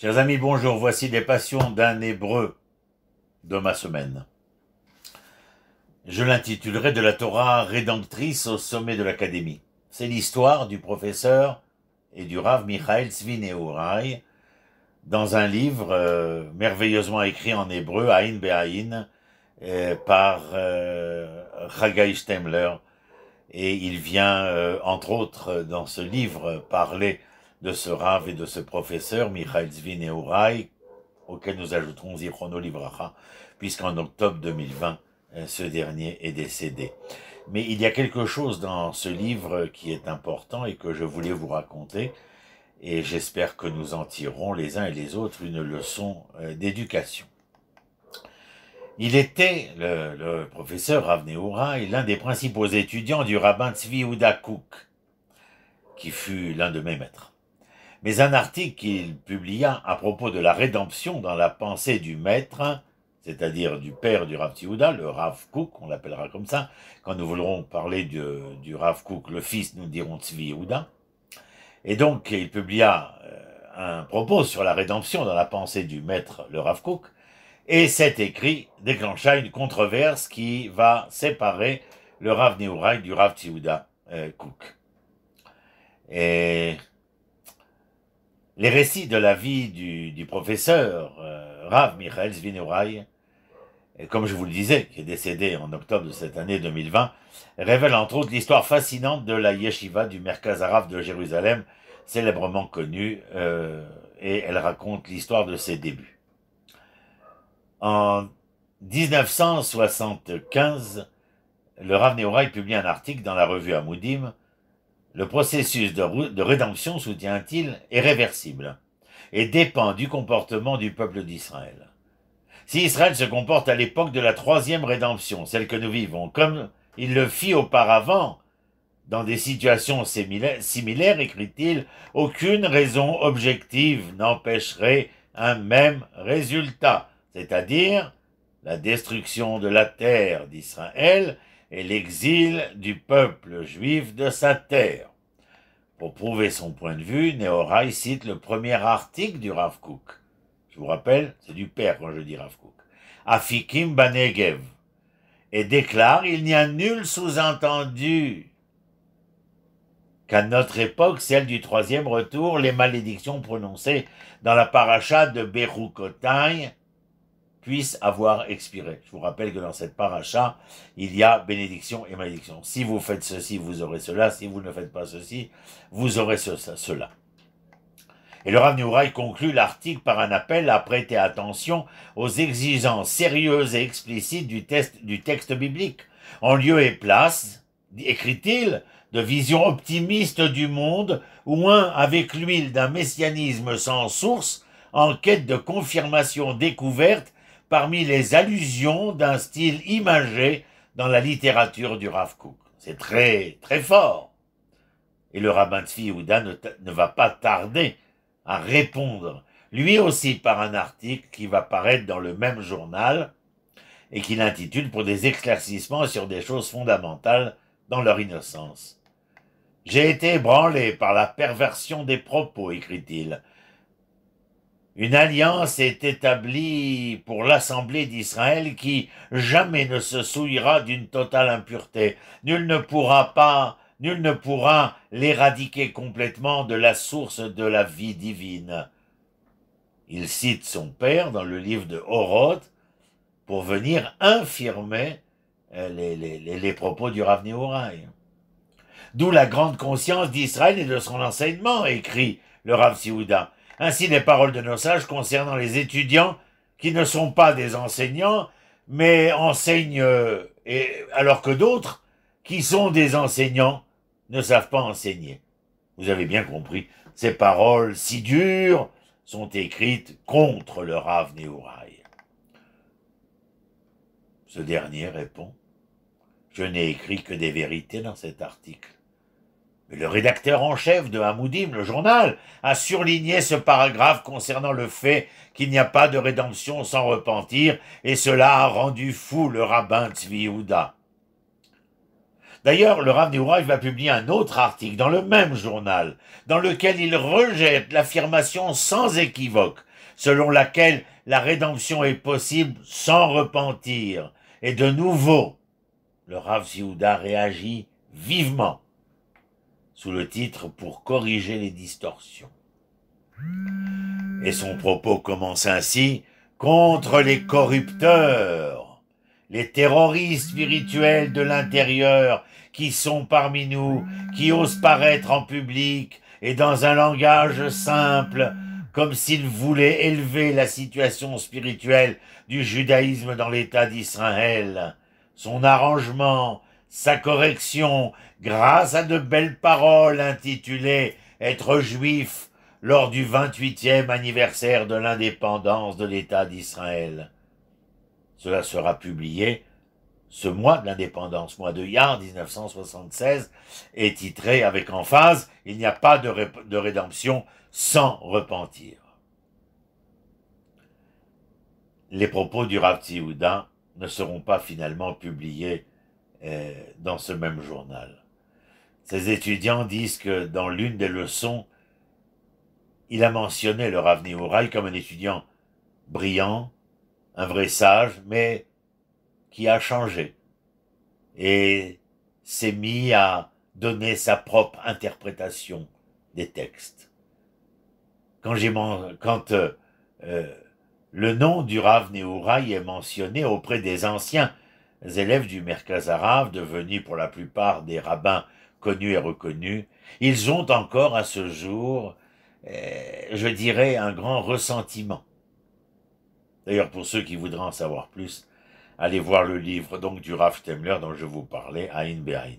Chers amis, bonjour, voici des passions d'un hébreu de ma semaine. Je l'intitulerai de la Torah rédemptrice au sommet de l'Académie. C'est l'histoire du professeur et du Rav Michael Tzvineorai dans un livre euh, merveilleusement écrit en hébreu, Aïn Be'aïn, euh, par euh, Stemler. Et il vient, euh, entre autres, dans ce livre, parler de ce rave et de ce professeur, Zvi Neurai, auquel nous ajouterons Zichrono Livracha, puisqu'en octobre 2020, euh, ce dernier est décédé. Mais il y a quelque chose dans ce livre qui est important et que je voulais vous raconter, et j'espère que nous en tirerons les uns et les autres une leçon euh, d'éducation. Il était, le, professeur professeur Ravneoura, l'un des principaux étudiants du rabbin Tzvi Oudakouk, qui fut l'un de mes maîtres mais un article qu'il publia à propos de la rédemption dans la pensée du maître, c'est-à-dire du père du Rav le Rav Kook, on l'appellera comme ça, quand nous voulons parler du, du Rav Kook, le fils, nous dirons Tzvi Et donc, il publia euh, un propos sur la rédemption dans la pensée du maître, le Rav Kook, et cet écrit déclencha une controverse qui va séparer le Rav du Rav Tiouda euh, Et les récits de la vie du, professeur euh, Rav Michael et comme je vous le disais, qui est décédé en octobre de cette année 2020, révèlent entre autres l'histoire fascinante de la yeshiva du Merkaz de Jérusalem, célèbrement connue, euh, et elle raconte l'histoire de ses débuts. En 1975, le Rav Neoraï publie un article dans la revue Amoudim le processus de, rédemption, soutient-il, est réversible et dépend du comportement du peuple d'Israël. Si Israël se comporte à l'époque de la troisième rédemption, celle que nous vivons, comme il le fit auparavant, dans des situations similaires, écrit-il, aucune raison objective n'empêcherait un même résultat, c'est-à-dire la destruction de la terre d'Israël et l'exil du peuple juif de sa terre. Pour prouver son point de vue, néoraï cite le premier article du Rav Je vous rappelle, c'est du père quand je dis Rav Afikim Banegev. Et déclare, il n'y a nul sous-entendu qu'à notre époque, celle du troisième retour, les malédictions prononcées dans la paracha de Berukotai puisse avoir expiré. Je vous rappelle que dans cette paracha, il y a bénédiction et malédiction. Si vous faites ceci, vous aurez cela. Si vous ne faites pas ceci, vous aurez cela. Et le Rav Nouraï conclut l'article par un appel à prêter attention aux exigences sérieuses et explicites du, test, du texte biblique. En lieu et place, écrit-il, de vision optimiste du monde, ou un avec l'huile d'un messianisme sans source, en quête de confirmation découverte parmi les allusions d'un style imagé dans la littérature du Rav C'est très, très fort. Et le rabbin de Houda ne, va pas tarder à répondre, lui aussi par un article qui va paraître dans le même journal et qu'il intitule pour des éclaircissements sur des choses fondamentales dans leur innocence. J'ai été ébranlé par la perversion des propos, écrit-il, une alliance est établie pour l'assemblée d'Israël qui jamais ne se souillera d'une totale impureté. Nul ne pourra pas, nul ne pourra l'éradiquer complètement de la source de la vie divine. Il cite son père dans le livre de Horoth pour venir infirmer euh, les, propos du Rav Houraï. D'où la grande conscience d'Israël et de son enseignement, écrit le Rav Siouda, ainsi les paroles de nos sages concernant les étudiants qui ne sont pas des enseignants, mais enseignent, euh, et, alors que d'autres, qui sont des enseignants, ne savent pas enseigner. Vous avez bien compris, ces paroles si dures sont écrites contre le Rav Nehouraï. Ce dernier répond, je n'ai écrit que des vérités dans cet article le rédacteur en chef de Hamoudim, le journal, a surligné ce paragraphe concernant le fait qu'il n'y a pas de rédemption sans repentir, et cela a rendu fou le rabbin Tzvi D'ailleurs, le rabbin Nehouraï va publier un autre article dans le même journal, dans lequel il rejette l'affirmation sans équivoque, selon laquelle la rédemption est possible sans repentir. Et de nouveau, le rabbin Zihouda réagit vivement sous le titre Pour corriger les distorsions. Et son propos commence ainsi Contre les corrupteurs, les terroristes spirituels de l'intérieur qui sont parmi nous, qui osent paraître en public et dans un langage simple, comme s'ils voulaient élever la situation spirituelle du judaïsme dans l'État d'Israël, son arrangement sa correction grâce à de belles paroles intitulées Être juif lors du 28e anniversaire de l'indépendance de l'État d'Israël. Cela sera publié ce mois de l'indépendance, mois de Yar 1976, et titré avec emphase « Il n'y a pas de, rédemption sans repentir ». Les propos du Rav Houdin ne seront pas finalement publiés euh, dans ce même journal. Ses étudiants disent que dans l'une des leçons, il a mentionné le Rav au comme un étudiant brillant, un vrai sage, mais qui a changé et s'est mis à donner sa propre interprétation des textes. Quand, euh, euh, le nom du Rav Néouraï est mentionné auprès des anciens, élèves du Merkaz devenus pour la plupart des rabbins connus et reconnus, ils ont encore à ce jour, eh, je dirais, un grand ressentiment. D'ailleurs, pour ceux qui voudraient en savoir plus, allez voir le livre donc du Raf Temler dont je vous parlais, Aïn Behain.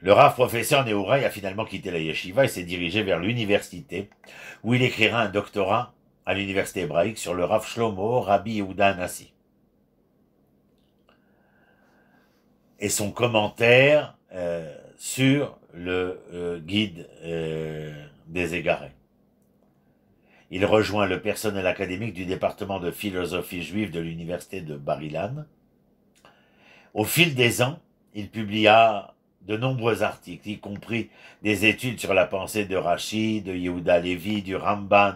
Le Raf professeur Nehouraï a finalement quitté la yeshiva et s'est dirigé vers l'université, où il écrira un doctorat à l'université hébraïque sur le Raf Shlomo Rabbi Yehuda et son commentaire euh, sur le euh, guide euh, des égarés. Il rejoint le personnel académique du département de philosophie juive de l'université de Barilan. Au fil des ans, il publia de nombreux articles, y compris des études sur la pensée de Rachid, de Yehuda Levi, du Ramban,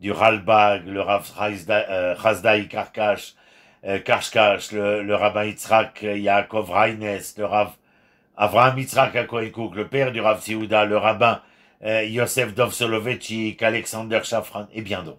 du Ralbag, le Rav Hasdai euh, Karkash, euh, Karch le, le rabbin Yitzhak euh, Yaakov Reines, le rav Avraham Yitzhak Akohen le père du rav Siouda, le rabbin euh, Yosef Dov Soloveitchik, Alexander Shafran et bien d'autres.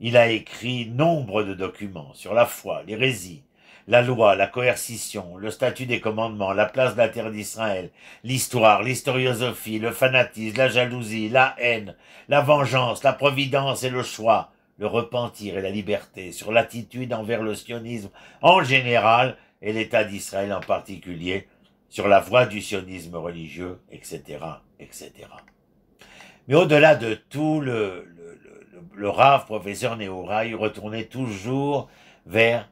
Il a écrit nombre de documents sur la foi, l'hérésie, la loi, la coercition, le statut des commandements, la place de la terre d'Israël, l'histoire, l'historiosophie, le fanatisme, la jalousie, la haine, la vengeance, la providence et le choix, le repentir et la liberté, sur l'attitude envers le sionisme en général et l'État d'Israël en particulier, sur la voie du sionisme religieux, etc. etc. Mais au-delà de tout, le, le, le, le professeur Néoraï, retournait toujours vers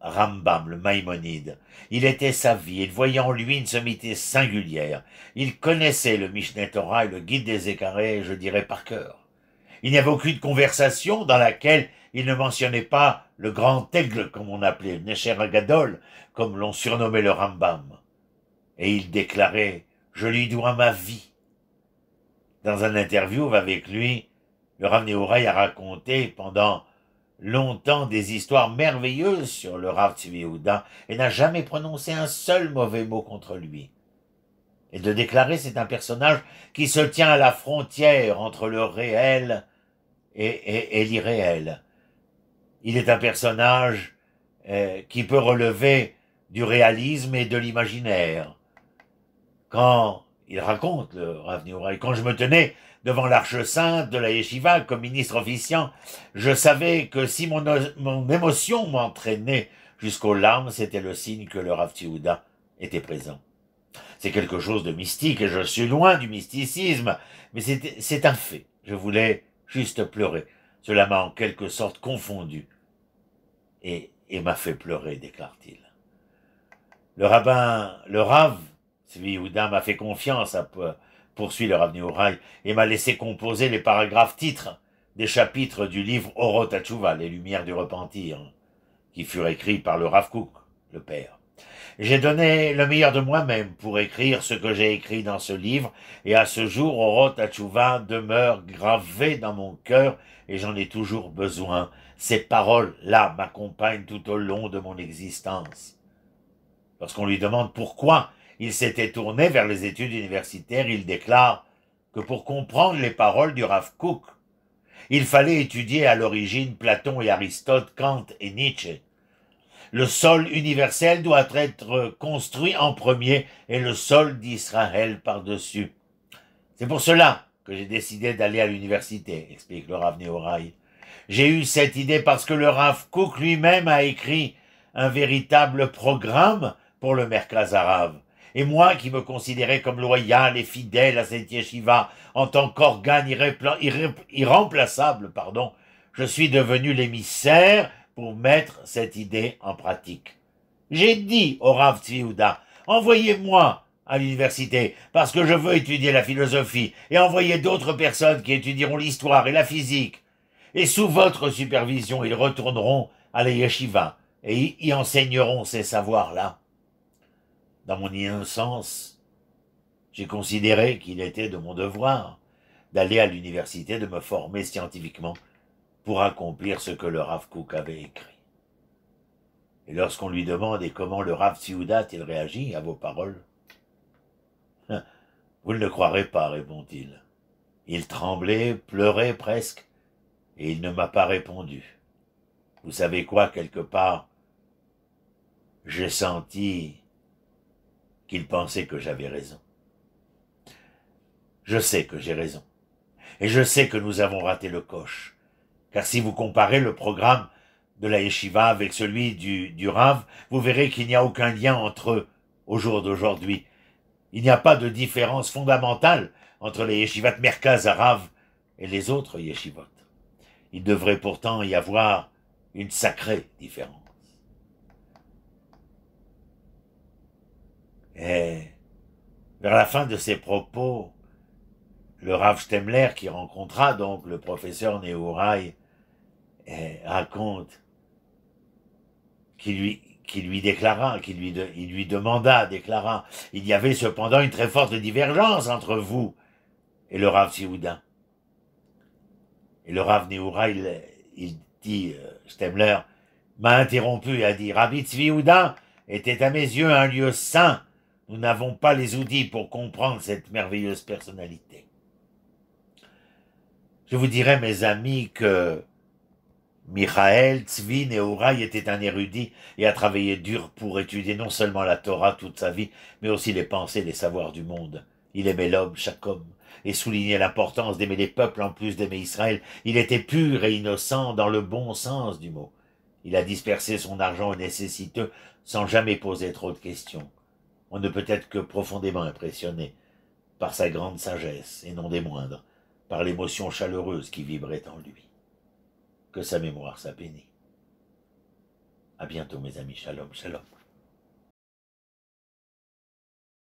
Rambam, le Maïmonide. Il était sa vie, il voyait en lui une sommité singulière. Il connaissait le Mishneh Torah et le Guide des Écarés, je dirais par cœur. Il n'y avait aucune conversation dans laquelle il ne mentionnait pas le grand aigle, comme on appelait Necher Agadol, comme l'on surnommait le Rambam. Et il déclarait « Je lui dois ma vie ». Dans un interview avec lui, le ramené oreille a raconté pendant longtemps des histoires merveilleuses sur le Rav Tzvi et n'a jamais prononcé un seul mauvais mot contre lui. Et de déclarer c'est un personnage qui se tient à la frontière entre le réel et, et, l'irréel. Il est un personnage euh, qui peut relever du réalisme et de l'imaginaire. Quand il raconte le Rav quand je me tenais devant l'arche sainte de la yeshiva comme ministre officiant, je savais que si mon, émotion m'entraînait jusqu'aux larmes, c'était le signe que le Rav était présent. C'est quelque chose de mystique et je suis loin du mysticisme, mais c'est un fait. Je voulais Juste pleurer. Cela m'a en quelque sorte confondu et, et m'a fait pleurer, déclare-t-il. Le rabbin, le Rav, celui dame m'a fait confiance, à, poursuit le rabbin rail, et m'a laissé composer les paragraphes titres des chapitres du livre Orotachuva, les Lumières du Repentir, qui furent écrits par le Rav Kouk, le père. J'ai donné le meilleur de moi-même pour écrire ce que j'ai écrit dans ce livre, et à ce jour, Oro demeure gravé dans mon cœur, et j'en ai toujours besoin. Ces paroles-là m'accompagnent tout au long de mon existence. Lorsqu'on lui demande pourquoi il s'était tourné vers les études universitaires, il déclare que pour comprendre les paroles du Rav Cook, il fallait étudier à l'origine Platon et Aristote, Kant et Nietzsche. Le sol universel doit être construit en premier et le sol d'Israël par-dessus. C'est pour cela que j'ai décidé d'aller à l'université, explique le Rav Nehorai. J'ai eu cette idée parce que le Rav Kook lui-même a écrit un véritable programme pour le Merkaz arabe. Et moi, qui me considérais comme loyal et fidèle à cette yeshiva en tant qu'organe irremplaçable, pardon, je suis devenu l'émissaire pour mettre cette idée en pratique. J'ai dit au Rav Tzviouda, envoyez-moi à l'université parce que je veux étudier la philosophie et envoyez d'autres personnes qui étudieront l'histoire et la physique. Et sous votre supervision, ils retourneront à la yeshiva et y enseigneront ces savoirs-là. Dans mon innocence, j'ai considéré qu'il était de mon devoir d'aller à l'université, de me former scientifiquement pour accomplir ce que le Rav avait écrit. Et lorsqu'on lui demande « Et comment le Rav il réagit à vos paroles hein, ?»« Vous ne le croirez pas, répond-il. Il tremblait, pleurait presque, et il ne m'a pas répondu. Vous savez quoi, quelque part J'ai senti qu'il pensait que j'avais raison. Je sais que j'ai raison, et je sais que nous avons raté le coche. Car si vous comparez le programme de la yeshiva avec celui du, du Rav, vous verrez qu'il n'y a aucun lien entre eux au jour d'aujourd'hui. Il n'y a pas de différence fondamentale entre les yeshivot Merkaz à Rav et les autres yeshivot. Il devrait pourtant y avoir une sacrée différence. Et vers la fin de ses propos, le Rav Stemler, qui rencontra donc le professeur Nehouraï eh, raconte qu'il lui, qui lui déclara, qui lui, il lui demanda, déclara, il y avait cependant une très forte divergence entre vous et le Rav Sioudin. Et le Rav Nehoura, il, dit, euh, Stemler, m'a interrompu et a dit, Rabbi Tsvihouda était à mes yeux un lieu saint. Nous n'avons pas les outils pour comprendre cette merveilleuse personnalité. Je vous dirais, mes amis, que Michael, Tzvi, Oraï était un érudit et a travaillé dur pour étudier non seulement la Torah toute sa vie, mais aussi les pensées et les savoirs du monde. Il aimait l'homme, chaque homme, et soulignait l'importance d'aimer les peuples en plus d'aimer Israël. Il était pur et innocent dans le bon sens du mot. Il a dispersé son argent aux nécessiteux sans jamais poser trop de questions. On ne peut être que profondément impressionné par sa grande sagesse, et non des moindres, par l'émotion chaleureuse qui vibrait en lui que sa mémoire s'abénie. À bientôt, mes amis. Shalom, shalom.